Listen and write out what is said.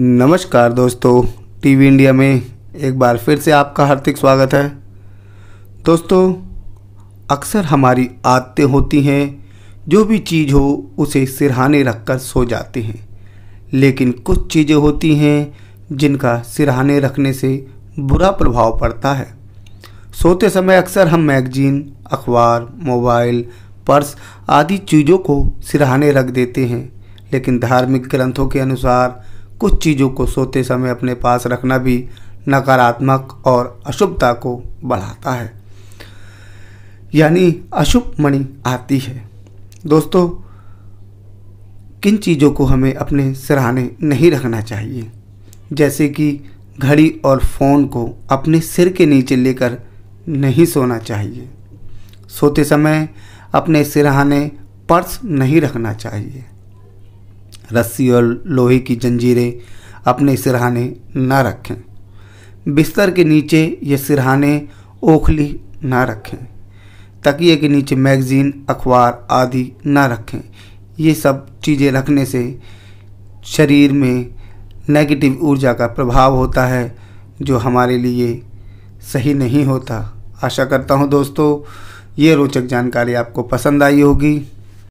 नमस्कार दोस्तों TV India में एक बार फिर से आपका हार्दिक स्वागत है दोस्तों अक्सर हमारी आदतें होती हैं जो भी चीज़ हो उसे सिरहाने रख कर सो जाते हैं लेकिन कुछ चीज़ें होती हैं जिनका सिरहाने रखने से बुरा प्रभाव पड़ता है सोते समय अक्सर हम मैगजीन अखबार मोबाइल पर्स आदि चीज़ों को सिरहाने रख देते हैं लेकिन धार्मिक ग्रंथों के अनुसार कुछ चीज़ों को सोते समय अपने पास रखना भी नकारात्मक और अशुभता को बढ़ाता है यानी अशुभ मणि आती है दोस्तों किन चीज़ों को हमें अपने सिरहाने नहीं रखना चाहिए जैसे कि घड़ी और फ़ोन को अपने सिर के नीचे लेकर नहीं सोना चाहिए सोते समय अपने सिरहाने पर्स नहीं रखना चाहिए रस्सी और लोहे की जंजीरें अपने सिरहाने न रखें बिस्तर के नीचे ये सिरहाने ओखली ना रखें तकिए के नीचे मैगज़ीन अखबार आदि ना रखें ये सब चीज़ें रखने से शरीर में नेगेटिव ऊर्जा का प्रभाव होता है जो हमारे लिए सही नहीं होता आशा करता हूँ दोस्तों ये रोचक जानकारी आपको पसंद आई होगी